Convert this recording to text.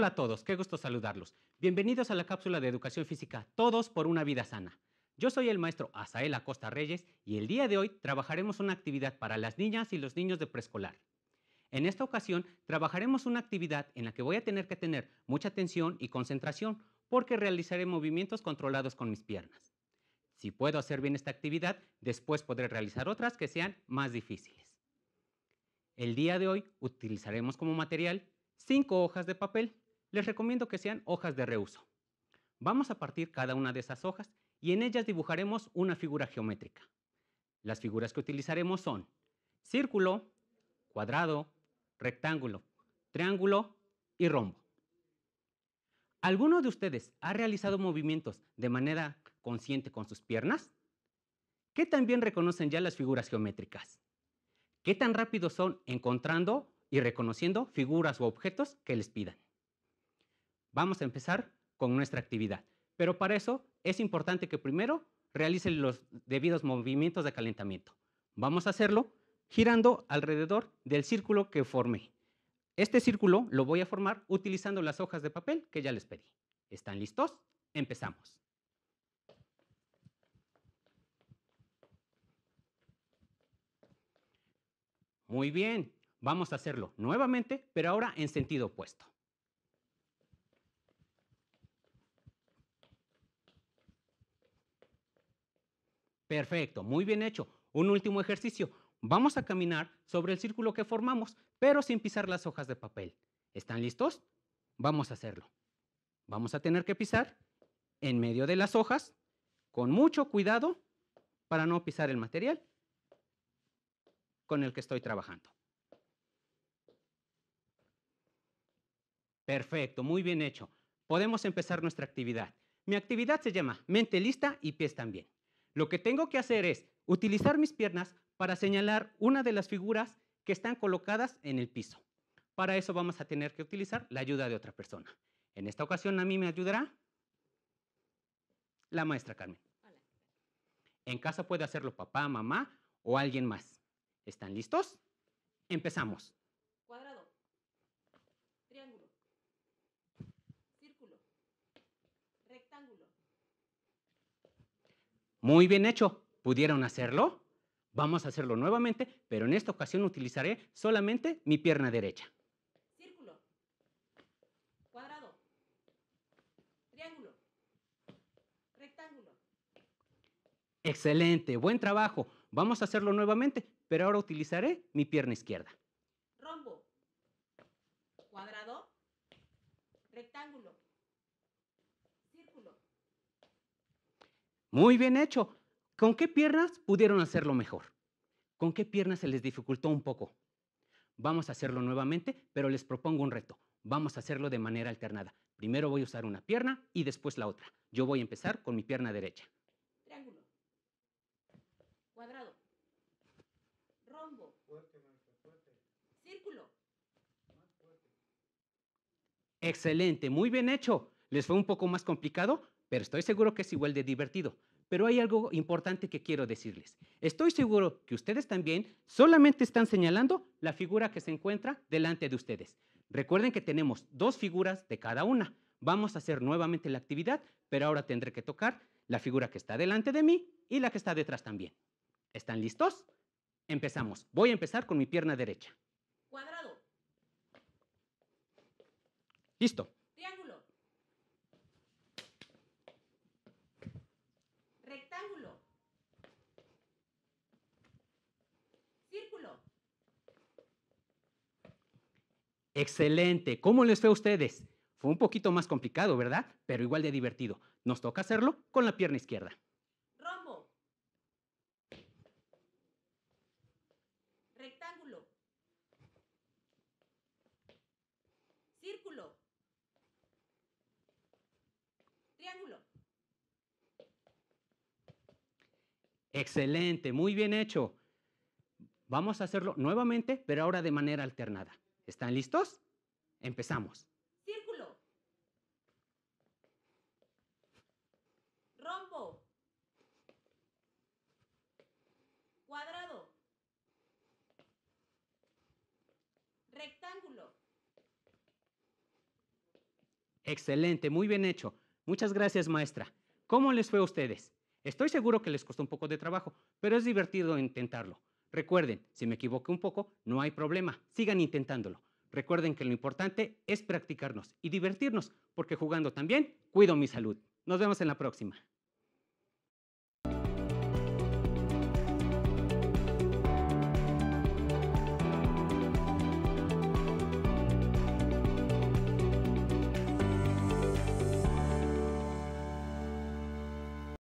Hola a todos, qué gusto saludarlos. Bienvenidos a la cápsula de educación física Todos por una vida sana. Yo soy el maestro Azael Acosta Reyes y el día de hoy trabajaremos una actividad para las niñas y los niños de preescolar. En esta ocasión trabajaremos una actividad en la que voy a tener que tener mucha atención y concentración porque realizaré movimientos controlados con mis piernas. Si puedo hacer bien esta actividad, después podré realizar otras que sean más difíciles. El día de hoy utilizaremos como material cinco hojas de papel, les recomiendo que sean hojas de reuso. Vamos a partir cada una de esas hojas y en ellas dibujaremos una figura geométrica. Las figuras que utilizaremos son círculo, cuadrado, rectángulo, triángulo y rombo. ¿Alguno de ustedes ha realizado movimientos de manera consciente con sus piernas? ¿Qué tan bien reconocen ya las figuras geométricas? ¿Qué tan rápido son encontrando y reconociendo figuras o objetos que les pidan? Vamos a empezar con nuestra actividad. Pero para eso es importante que primero realicen los debidos movimientos de calentamiento. Vamos a hacerlo girando alrededor del círculo que formé. Este círculo lo voy a formar utilizando las hojas de papel que ya les pedí. ¿Están listos? Empezamos. Muy bien, vamos a hacerlo nuevamente, pero ahora en sentido opuesto. Perfecto, muy bien hecho. Un último ejercicio. Vamos a caminar sobre el círculo que formamos, pero sin pisar las hojas de papel. ¿Están listos? Vamos a hacerlo. Vamos a tener que pisar en medio de las hojas, con mucho cuidado, para no pisar el material con el que estoy trabajando. Perfecto, muy bien hecho. Podemos empezar nuestra actividad. Mi actividad se llama mente lista y pies también. Lo que tengo que hacer es utilizar mis piernas para señalar una de las figuras que están colocadas en el piso. Para eso vamos a tener que utilizar la ayuda de otra persona. En esta ocasión a mí me ayudará la maestra Carmen. En casa puede hacerlo papá, mamá o alguien más. ¿Están listos? Empezamos. Cuadrado. Triángulo. Círculo. Rectángulo. Muy bien hecho, ¿pudieron hacerlo? Vamos a hacerlo nuevamente, pero en esta ocasión utilizaré solamente mi pierna derecha. Círculo. Cuadrado. Triángulo. Rectángulo. Excelente, buen trabajo. Vamos a hacerlo nuevamente, pero ahora utilizaré mi pierna izquierda. Muy bien hecho. ¿Con qué piernas pudieron hacerlo mejor? ¿Con qué piernas se les dificultó un poco? Vamos a hacerlo nuevamente, pero les propongo un reto. Vamos a hacerlo de manera alternada. Primero voy a usar una pierna y después la otra. Yo voy a empezar con mi pierna derecha. Triángulo. Cuadrado. Rombo. fuerte. Círculo. Excelente, muy bien hecho. ¿Les fue un poco más complicado? pero estoy seguro que es igual de divertido. Pero hay algo importante que quiero decirles. Estoy seguro que ustedes también solamente están señalando la figura que se encuentra delante de ustedes. Recuerden que tenemos dos figuras de cada una. Vamos a hacer nuevamente la actividad, pero ahora tendré que tocar la figura que está delante de mí y la que está detrás también. ¿Están listos? Empezamos. Voy a empezar con mi pierna derecha. Cuadrado. Listo. Excelente. ¿Cómo les fue a ustedes? Fue un poquito más complicado, ¿verdad? Pero igual de divertido. Nos toca hacerlo con la pierna izquierda. Rombo. Rectángulo. Círculo. Triángulo. Excelente, muy bien hecho. Vamos a hacerlo nuevamente, pero ahora de manera alternada. ¿Están listos? Empezamos. Círculo. Rombo. Cuadrado. Rectángulo. Excelente, muy bien hecho. Muchas gracias, maestra. ¿Cómo les fue a ustedes? Estoy seguro que les costó un poco de trabajo, pero es divertido intentarlo. Recuerden, si me equivoqué un poco, no hay problema, sigan intentándolo. Recuerden que lo importante es practicarnos y divertirnos, porque jugando también cuido mi salud. Nos vemos en la próxima.